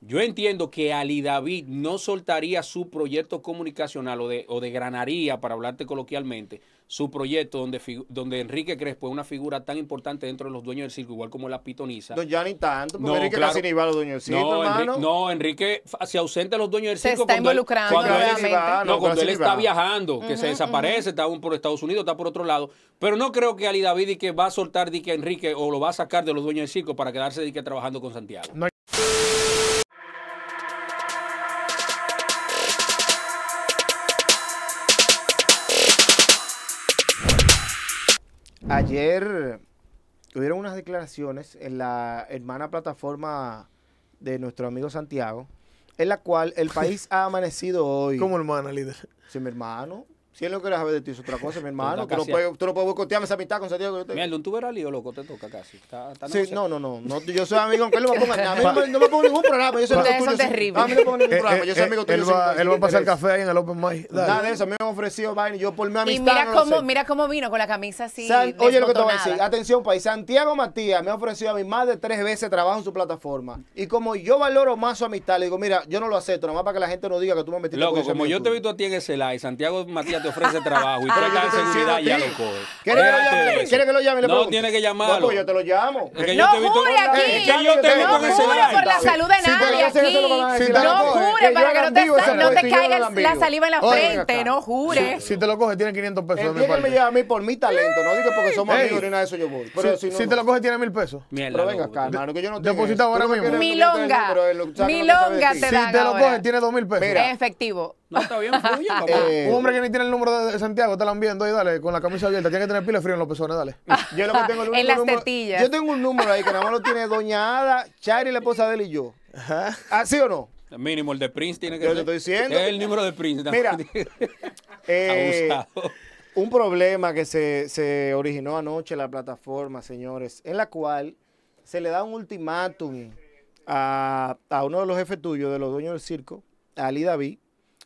Yo entiendo que Ali David no soltaría su proyecto comunicacional o de, o granaría, para hablarte coloquialmente, su proyecto donde, donde Enrique Crespo es una figura tan importante dentro de los dueños del circo, igual como la pitoniza. No, ya ni tanto, no, Enrique casi ni va a los dueños del circo, no, hermano. no, Enrique se ausenta de los dueños del circo. está cuando él, está viajando, que se desaparece, está por Estados Unidos, está por otro lado. Pero no creo que Ali David que va a soltar de Enrique o lo va a sacar de los dueños del circo para quedarse dique trabajando con Santiago. Ayer tuvieron unas declaraciones en la hermana plataforma de nuestro amigo Santiago, en la cual el país ha amanecido hoy. Como hermana, líder. Sí, mi hermano. Si él no quiere saber de ti, es otra cosa, mi hermano. tú, no puedes, tú no puedes esa amistad con Santiago. Mierda, un tubero lío, loco, te toca casi. sí, no, no, no, Yo soy amigo, no me pongo ningún programa. Yo soy amigo tuyo. A mí no me pongo ningún eh, programa. Yo soy eh, amigo eh, Él va, él va a pasar café ahí en el Open Mic. Nada de eso. A mí me han ofrecido vaina. Yo por mi amistad. Y mira, cómo, mira cómo vino con la camisa así. Oye, lo que te voy a decir. Atención, país. Santiago Matías me ha ofrecido a mí más de tres veces trabajo en su plataforma. Y como yo valoro más su amistad, le digo, mira, yo no lo acepto, nada más para que la gente no diga que tú me metiste Loco, como yo te he visto a ti en ese live, Santiago Matías ofrece trabajo y por la ah, seguridad ya lo coge. ¿Quiere que lo llame? ¿Quiere que lo llame? No, tiene que llamarlo. No, pues yo te lo llamo. No jure aquí. yo No jure por la salud de nadie aquí. No jure para que no te caiga la saliva en la frente. No jure. Si te lo coge, tiene 500 pesos. Yo que me llevo a mí por mi talento, no digo porque somos amigos ni nada de eso yo voy. Si te lo coge, tiene mil pesos. Pero venga acá, hermano, que yo no tengo. Deposita ahora mismo. Milonga. Milonga te da. Si te lo coge, tiene dos mil pesos. Efectivo. No, está bien, eh, un hombre que ni tiene el número de Santiago, te la viendo ahí, dale, con la camisa abierta. Tiene que tener pila frío en los pezones, dale. Yo lo que tengo el en número, Yo tengo un número ahí que nada más lo tiene Doña Ada, Chari, la esposa de él y yo. ¿Así ah, o no? El mínimo, el de Prince tiene que Yo ser. te estoy diciendo. Es el número de Prince. Mira. Eh, un problema que se, se originó anoche en la plataforma, señores, en la cual se le da un ultimátum a, a uno de los jefes tuyos, de los dueños del circo, Ali David,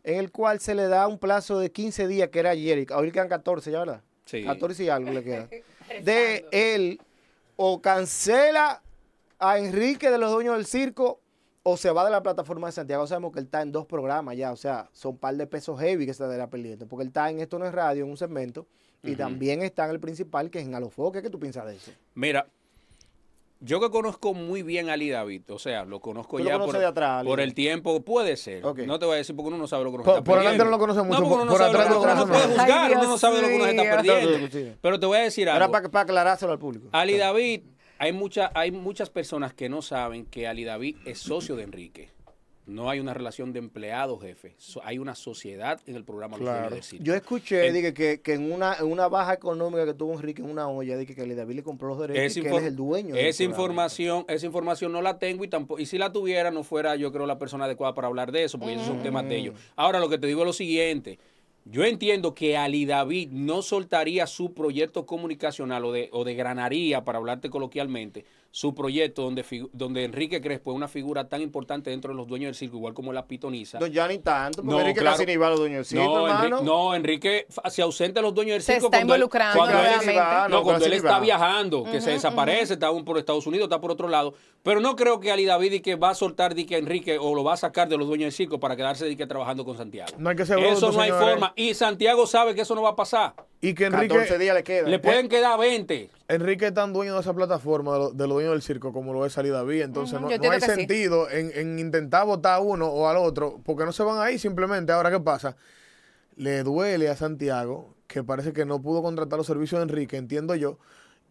en el cual se le da un plazo de 15 días, que era ayer, hoy quedan 14, ¿ya verdad? Sí. 14 y algo le queda. De él, o cancela a Enrique de los dueños del circo, o se va de la plataforma de Santiago. Sabemos que él está en dos programas ya, o sea, son par de pesos heavy que está de la perdiendo, porque él está en Esto no es radio, en un segmento, y también está en el principal, que es en Alofoque. ¿Qué tú piensas de eso? Mira, yo que conozco muy bien a Ali David, o sea, lo conozco ya por, por el tiempo, puede ser. No te voy a decir porque uno no sabe lo que uno está por perdiendo. Por adelante no lo conoce mucho, no, por, atrás no lo conoce mucho. puede juzgar, uno no sabe lo que uno está perdiendo. Pero te voy a decir algo. Era para, para aclarárselo al público. Ali David, hay, mucha, hay muchas personas que no saben que Ali David es socio de Enrique. No hay una relación de empleado-jefe. hay una sociedad en el programa Yo escuché que, que en, una, en, una, baja económica que tuvo Enrique en una olla, dije, que David le compró los derechos y que es el dueño. Esa información, esa información no la tengo y tampoco, y si la tuviera, no fuera yo creo la persona adecuada para hablar de eso, porque eso es un mm. tema de ellos. Ahora, lo que te digo es lo siguiente. Yo entiendo que Ali David no soltaría su proyecto comunicacional o de, o de granaría, para hablarte coloquialmente, su proyecto donde, donde Enrique Crespo es una figura tan importante dentro de los dueños del circo, igual como la pitoniza. ya ni tanto, no, Enrique casi a los dueños del circo, no, no, Enrique se ausenta los dueños del circo. cuando él, no, cuando él está viajando, que se desaparece, está aún por Estados Unidos, está por otro lado. Pero no creo que Ali David que va a soltar de Enrique o lo va a sacar de los dueños del circo para quedarse de que trabajando con Santiago. No que Eso no hay forma. Y Santiago sabe que eso no va a pasar. Y que Enrique. 14 días le quedan. Le eh, pueden quedar 20. Enrique es tan dueño de esa plataforma, de los de del circo, como lo es Salida Vía. Entonces, no, hay sentido en, en, intentar votar a uno o al otro, porque no se van ahí simplemente. Ahora, ¿qué pasa? Le duele a Santiago, que parece que no pudo contratar los servicios de Enrique, entiendo yo,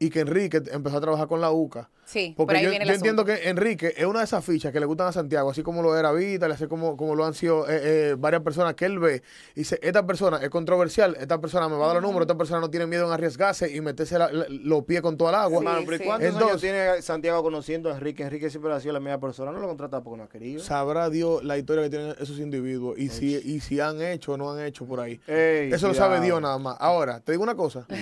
y que Enrique empezó a trabajar con la UCA. Sí, porque por ahí yo, viene yo entiendo que Enrique es una de esas fichas que le gustan a Santiago, así como lo era Vital, así como, como lo han sido eh, eh, varias personas que él ve. Y dice, esta persona es controversial, esta persona me va a dar los números, esta persona no tiene miedo en arriesgarse y meterse los pies con toda el agua. Sí, ¿cuántos años tiene Santiago conociendo a Enrique? Enrique siempre ha sido la misma persona, no lo contrata porque no ha querido. Sabrá Dios la historia que tienen esos individuos y, si, y si han hecho o no han hecho por ahí. Eso lo sabe Dios nada más. Ahora, te digo una cosa.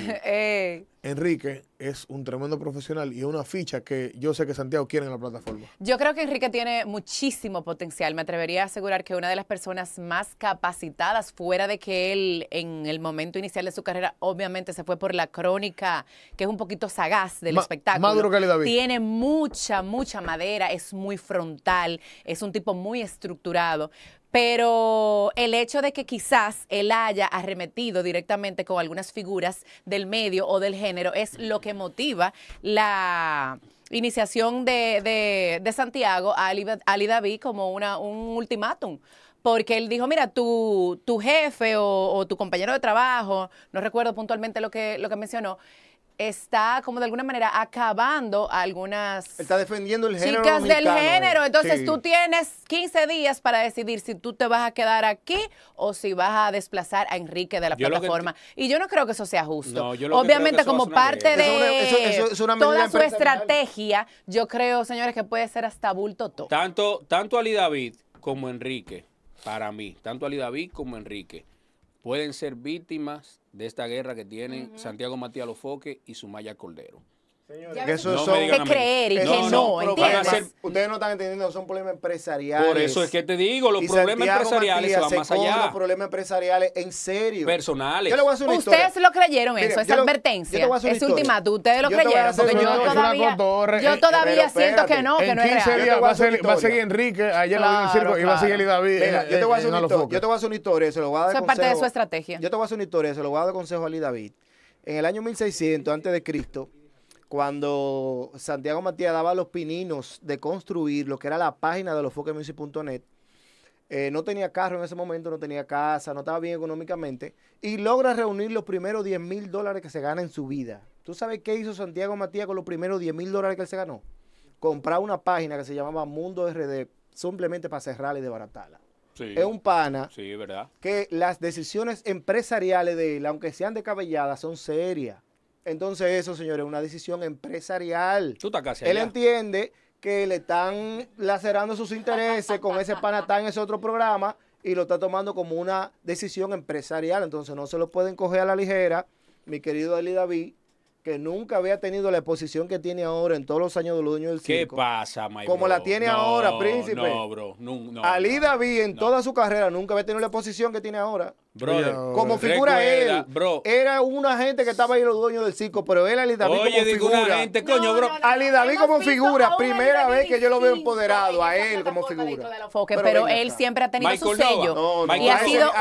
Enrique es un tremendo profesional y una ficha que yo sé que Santiago quiere en la plataforma. Yo creo que Enrique tiene muchísimo potencial. Me atrevería a asegurar que una de las personas más capacitadas, fuera de que él en el momento inicial de su carrera, obviamente se fue por la crónica, que es un poquito sagaz del espectáculo. Maduro David. Tiene mucha, mucha madera, es muy frontal, es un tipo muy estructurado pero el hecho de que quizás él haya arremetido directamente con algunas figuras del medio o del género es lo que motiva la iniciación de, de, de Santiago a Ali, David como una, un ultimátum porque él dijo, mira, tu, tu jefe o, o, tu compañero de trabajo, no recuerdo puntualmente lo que, lo que mencionó, está como de alguna manera acabando algunas está defendiendo el chicas del género. Entonces tú tienes 15 días para decidir si tú te vas a quedar aquí o si vas a desplazar a Enrique de la plataforma. Y yo no creo que eso sea justo. No, Obviamente como parte de toda su estrategia, yo creo, señores, que puede ser hasta bulto todo. Tanto, tanto Ali David como Enrique, para mí, tanto Ali David como Enrique pueden ser víctimas de esta guerra que tienen Santiago Matías Lofoque y Sumaya Cordero que eso es son, que creer y que no, no Ustedes no están entendiendo, son problemas empresariales. Por eso es que te digo, los problemas empresariales se van se más allá. Los problemas empresariales, en serio. Personales. Yo le voy a hacer ustedes lo creyeron eso, es esa advertencia. Es ultimato, ustedes lo creyeron. Porque yo, todavía, yo todavía siento que no, que no es real. va a seguir Enrique, ayer lo vi en el circo, y va a seguir David. yo te voy a hacer una historia, yo te voy a hacer una historia, se lo voy a dar Eso es parte de su estrategia. Yo te voy a hacer una historia, se lo voy a dar consejo a Ali David. En el año 1600 antes de Cristo, cuando Santiago Matías daba los pininos de construir lo que era la página de los eh, no tenía carro en ese momento, no tenía casa, no estaba bien económicamente, y logra reunir los primeros 10 mil dólares que se gana en su vida. ¿Tú sabes qué hizo Santiago Matías con los primeros 10 mil dólares que él se ganó? Comprar una página que se llamaba Mundo RD, simplemente para cerrarle de desbaratarla. es un pana ¿verdad? que las decisiones empresariales de él, aunque sean descabelladas, son serias. Entonces eso, señores, es una decisión empresarial. Él entiende que le están lacerando sus intereses con ese panatán ese otro programa y lo está tomando como una decisión empresarial. Entonces no se lo pueden coger a la ligera, mi querido Ali David, que nunca había tenido la exposición que tiene ahora en todos los años de los dueños del circo. ¿Qué pasa, my Como la tiene ahora, príncipe. No, bro. No, Ali David en toda su carrera nunca había tenido la exposición que tiene ahora como figura él. Era una gente que estaba ahí los dueños del circo, pero él Ali como figura. coño, bro. como figura, primera vez que yo lo veo empoderado a él como figura. pero, él siempre ha tenido su sello y ha sido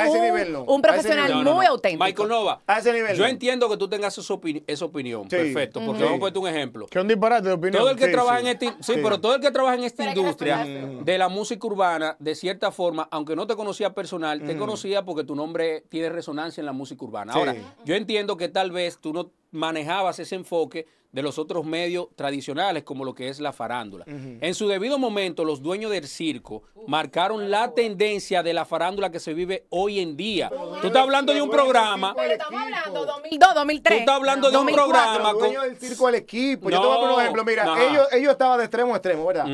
un, profesional muy auténtico. Michael Nova. A ese nivel. Yo entiendo que tú tengas esa, opinión, perfecto, porque vamos a ponerte un ejemplo. Que un disparate de opinión. Todo el que trabaja en este, sí, pero todo el que trabaja en esta industria de la música urbana, de cierta forma, aunque no te conocía personal, te mm. conocía porque tu nombre tiene, resonancia en la música urbana. Ahora, yo entiendo que tal vez tú no, manejabas ese enfoque de los otros medios tradicionales, como lo que es la farándula. En su debido momento, los dueños del circo marcaron la tendencia de la farándula que se vive hoy en día. Tú estás hablando de un programa. Pero estamos hablando Tú estás hablando de un programa. del circo el equipo. Yo te voy a poner un ejemplo. Mira, ellos, ellos, estaban de extremo a extremo, ¿verdad?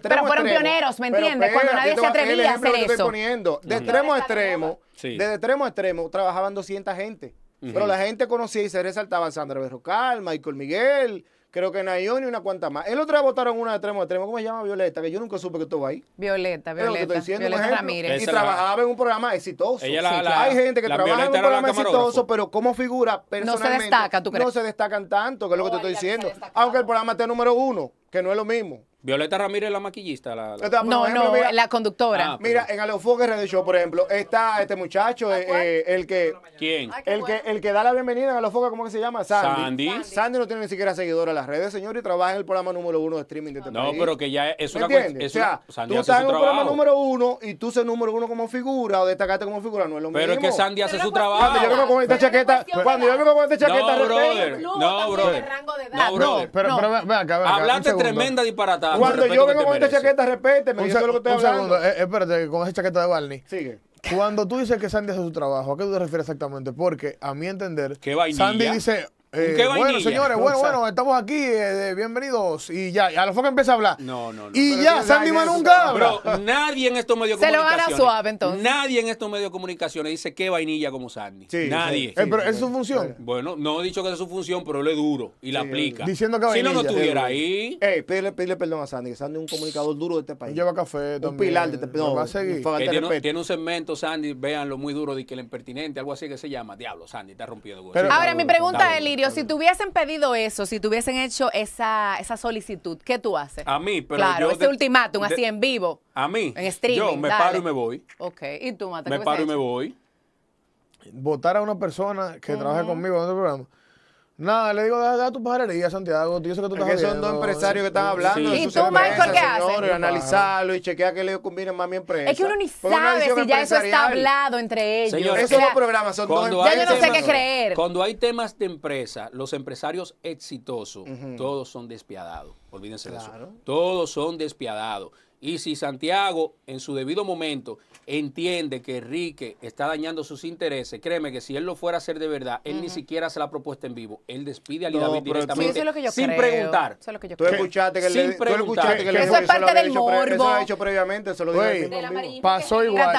pero fueron pioneros, ¿me entiendes? Cuando nadie se atrevía a hacer eso. Estoy poniendo. De extremo a extremo, de extremo a extremo, trabajaban 200 gente. Pero la gente conocía y se resaltaba Sandra Berrocal, Michael Miguel, creo que Nayoni y una cuanta más. El otro votaron una de extremo de extremo, ¿cómo se llama? Violeta, que yo nunca supe que estuvo ahí. Violeta, Violeta. Y trabajaba en un programa exitoso. Hay gente que trabaja en un programa exitoso, pero como figura personalmente. No se destaca, No se destacan tanto, que es lo que te estoy diciendo. Aunque el programa esté número uno que no es lo mismo. Violeta Ramírez la maquillista. La, No, no, la conductora. Ah, mira, en Aleofo Radio Show, por ejemplo, está este muchacho, eh, eh, el que... ¿Quién? El que, el que da la bienvenida en Aleofo, ¿cómo que se llama? Sandy. Sandy. Sandy no tiene ni siquiera seguidor a las redes, señor, y trabaja en el programa número uno de streaming de este No, pero que ya es una cuestión... O sea, tú estás en el programa número uno y tú ser número uno como figura o destacaste como figura, no es lo mismo. Pero es que Sandy hace su trabajo. Cuando yo vengo con esta chaqueta... Cuando yo vengo con esta chaqueta... No, brother. No, brother. No, brother. Pero, tremenda disparatada. Cuando yo vengo con esta chaqueta, respétenme. Un, segundo, eh, espérate, con esa chaqueta de Barney. Sigue. Cuando tú dices que Sandy hace su trabajo, ¿a qué tú te refieres exactamente? Porque, a mi entender, Sandy dice eh, bueno, señores, bueno, bueno, estamos aquí, eh, bienvenidos. Y ya, a lo que empieza a hablar. No, no, no. Y ya, Sandy nunca Pero nadie en estos medios de comunicación. Se lo suave, entonces. Nadie en estos medios de comunicaciones dice qué vainilla como Sandy. Sí, nadie. pero es su función. Bueno, no he dicho que es su función, pero lo es duro y la aplica. Diciendo que vainilla. Si no, no estuviera ahí. Ey, pídele, pídele, perdón a Sandy, que Sandy es un comunicador duro de este país. Lleva café Un pilar de este No, va a seguir. Tiene, un segmento, Sandy, véanlo, muy duro, de que el impertinente, algo así que se llama. Diablo, Sandy, está rompiendo. Pero, Ahora, mi pregunta es, Lirio, pero si te hubiesen pedido eso, si te hubiesen hecho esa, esa solicitud, ¿qué tú haces? A mí, pero Claro, ese ultimátum así en vivo. A mí. En streaming. Yo me paro y me voy. Ok, ¿y tú, Mata? Me paro y me voy. Votar a una persona que trabaja trabaje conmigo en otro programa Nada, le digo, da, tu pajarería, Santiago. Yo sé que tú estás son dos empresarios que están hablando. ¿Y tú, Michael, qué haces? Analizarlo y chequear qué le conviene más a mi empresa. Es que uno ni sabe si ya eso está hablado entre ellos. Señores, Esos un dos programas son dos Ya yo no sé qué creer. Cuando hay temas de empresa, los empresarios exitosos, todos son despiadados. Olvídense de eso. Todos son despiadados. Y si Santiago, en su debido momento, entiende que Enrique está dañando sus intereses, créeme que si él lo fuera a hacer de verdad, él ni siquiera hace la propuesta en vivo. Él despide a directamente. sin preguntar. que tú escuchaste que le, eso es parte del morbo. Eso ha hecho previamente, se lo Pasó igual.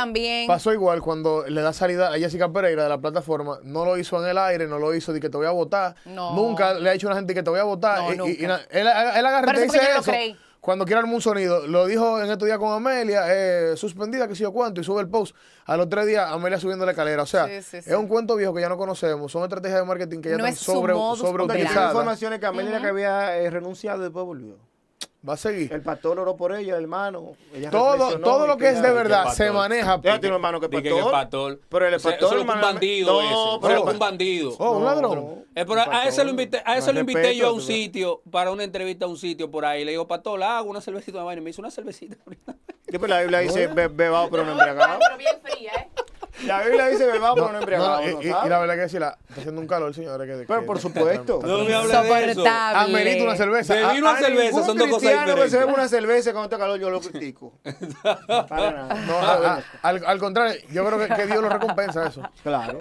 Pasó igual cuando le da salida a Jessica Pereira de la plataforma. No lo hizo en el aire, no lo hizo de que te voy a votar. Nunca le ha dicho a una gente que te voy a votar. él agarra pero Creí. Cuando quiera armar un sonido, lo dijo en estos días con Amelia, eh, suspendida, que sé yo cuánto, y sube el post. A los tres días, Amelia subiendo la escalera. O sea, es un cuento viejo que ya no conocemos. Son estrategias de marketing que ya no están sobre, sobreutilizadas. Informaciones que Amelia que había eh, renunciado y después volvió. Va a seguir. El pastor oró por ella, hermano. todo todo lo que es de verdad se maneja. Ya tiene un hermano que es pastor. Pero el pastor es un bandido. No, ese. Pero un bandido. Oh, un ladrón. a ese lo invité, a ese lo invité yo a un sitio, para una entrevista a un sitio por ahí. Le digo, pastor, hago una cervecita de Me hizo una cervecita. Pues la Biblia dice bebado, pero no embriagado. Pero bien fría, ¿eh? La Biblia dice bebamos, pero no embriagamos. No, y, la verdad que si la, está haciendo un calor, señores. Que, pero por supuesto. No me hables de eso. una cerveza. De vino ah, a, a ah, cerveza, son dos cosas diferentes. que se bebe una cerveza con este calor, yo lo critico. Para nada. Ah, no, al, al, contrario, yo creo que, que Dios lo recompensa eso. Claro.